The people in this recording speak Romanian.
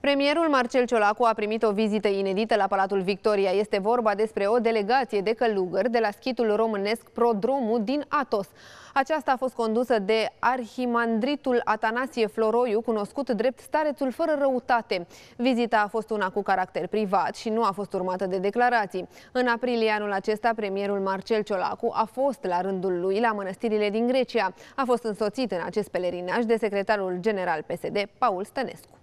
Premierul Marcel Ciolacu a primit o vizită inedită la Palatul Victoria. Este vorba despre o delegație de călugări de la schitul românesc Prodromu din Atos. Aceasta a fost condusă de arhimandritul Atanasie Floroiu, cunoscut drept starețul fără răutate. Vizita a fost una cu caracter privat și nu a fost urmată de declarații. În aprilie anul acesta, premierul Marcel Ciolacu a fost la rândul lui la mănăstirile din Grecia. A fost însoțit în acest pelerinaj de secretarul general PSD, Paul Stănescu.